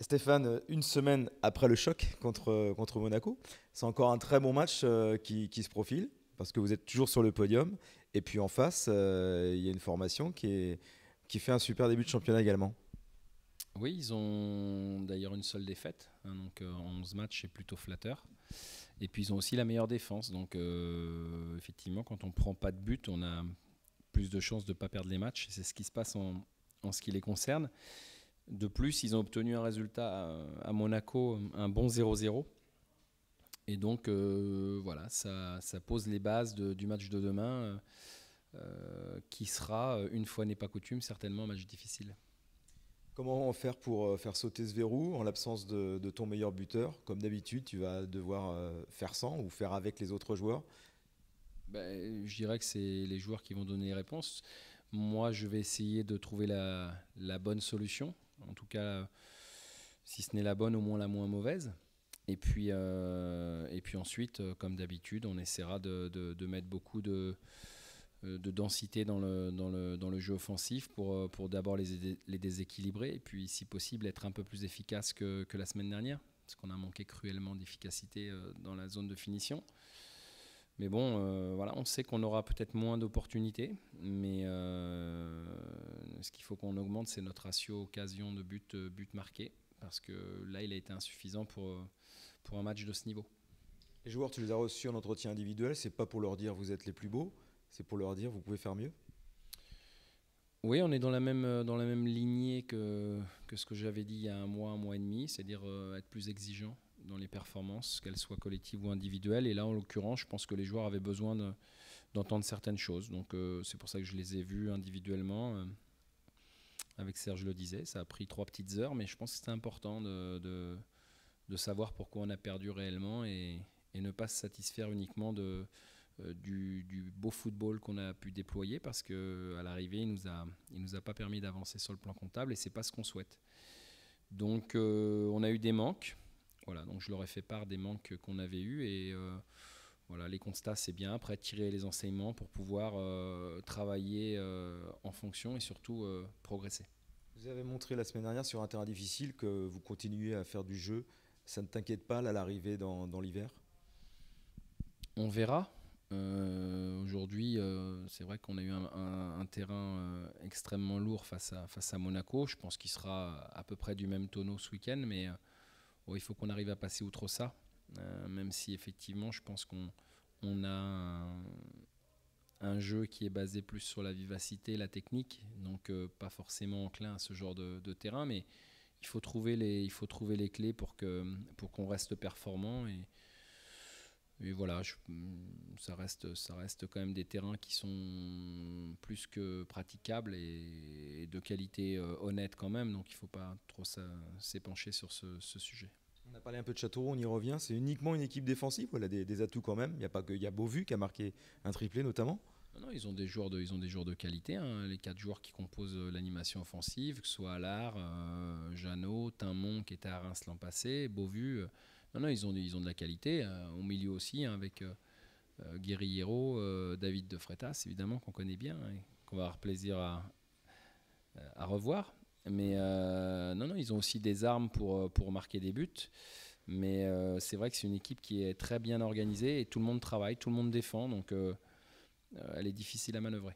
Stéphane, euh, une semaine après le choc contre, euh, contre Monaco, c'est encore un très bon match euh, qui, se profile, parce que vous êtes toujours sur le podium. Et puis en face, il y a une formation qui, qui fait un super début de championnat également. Oui, ils ont d'ailleurs une seule défaite, hein, donc 11 matchs c'est plutôt flatteur. Et puis ils ont aussi la meilleure défense, donc effectivement quand on ne prend pas de but, on a plus de chances de ne pas perdre les matchs, c'est ce qui se passe en, en ce qui les concerne. De plus, ils ont obtenu un résultat à, Monaco, un bon 0-0. Et donc, euh, voilà, ça, pose les bases du match de demain, euh, euh, qui sera, une fois n'est pas coutume, certainement un match difficile. Comment faire pour faire sauter ce verrou en l'absence de, ton meilleur buteur Comme d'habitude, tu vas devoir faire sans ou faire avec les autres joueurs ben, Je dirais que c'est les joueurs qui vont donner les réponses. Moi, je vais essayer de trouver la bonne solution en tout cas, si ce n'est la bonne, au moins la moins mauvaise. Et puis, euh, et puis ensuite, euh, comme d'habitude, on essaiera de, mettre beaucoup de, euh, de densité dans le, dans le, dans le jeu offensif pour, pour d'abord les, les, déséquilibrer et puis, si possible, être un peu plus efficace que, que la semaine dernière, parce qu'on a manqué cruellement d'efficacité dans la zone de finition. Mais bon, voilà, on sait qu'on aura peut-être moins d'opportunités, mais, ce qu'il faut qu'on augmente, c'est notre ratio occasion de but, euh, but marqué, parce que là, il a été insuffisant pour, euh, pour un match de ce niveau. Les joueurs, tu les as reçus en entretien individuel, c'est pas pour leur dire vous êtes les plus beaux, c'est pour leur dire vous pouvez faire mieux oui, on est dans la même, euh, dans la même lignée que, que ce que j'avais dit il y a un mois, un mois et demi, c'est-à-dire être plus exigeant dans les performances, qu'elles soient collectives ou individuelles. Et là, en l'occurrence, je pense que les joueurs avaient besoin d'entendre certaines choses. Donc, c'est pour ça que je les ai vus individuellement avec Serge le disais, Ça a pris trois petites heures, mais je pense que c'était important de, de, de, savoir pourquoi on a perdu réellement et, et ne pas se satisfaire uniquement de, euh, du, beau football qu'on a pu déployer parce que à l'arrivée, il nous a, il nous a pas permis d'avancer sur le plan comptable et c'est pas ce qu'on souhaite. Donc, euh, on a eu des manques. Voilà, donc je leur ai fait part des manques qu'on avait eus et euh, voilà, les constats, c'est bien. Après, tirer les enseignements pour pouvoir euh, travailler euh, en fonction et surtout euh, progresser. Vous avez montré la semaine dernière sur un terrain difficile que vous continuez à faire du jeu. Ça ne t'inquiète pas, là, l'arrivée dans, l'hiver On verra. Aujourd'hui, c'est vrai qu'on a eu un, terrain extrêmement lourd face à, face à Monaco. Je pense qu'il sera à peu près du même tonneau ce week-end, mais oh, il faut qu'on arrive à passer outre ça. Euh, même si effectivement, je pense qu'on a un, jeu qui est basé plus sur la vivacité, la technique, donc euh, pas forcément enclin à ce genre de, terrain, mais il faut trouver les, il faut trouver les clés pour qu'on reste performant et, voilà, ça reste quand même des terrains qui sont plus que praticables et, de qualité euh, honnête quand même, donc il ne faut pas trop s'épancher sur ce sujet. On a parlé un peu de Châteauroux, on y revient. C'est uniquement une équipe défensive, voilà des, des atouts quand même. Il n'y a pas que, il y a Beauvu qui a marqué un triplé notamment. Non, ils ont des joueurs de, ils ont des joueurs de qualité. Hein. Les quatre joueurs qui composent euh, l'animation offensive, que ce soit Alard, euh, Jeannot, Timon qui était à Reims l'an passé, Beauvu. Euh. non, non, ils ont, ils ont de la qualité. Euh, au milieu aussi, hein, avec Guerriero, David de Fretas, évidemment qu'on connaît bien, hein, et qu'on va avoir plaisir à, à revoir. Mais euh, non, non, ils ont aussi des armes pour, euh, pour marquer des buts. Mais euh, c'est vrai que c'est une équipe qui est très bien organisée et tout le monde travaille, tout le monde défend. Donc, elle est difficile à manœuvrer.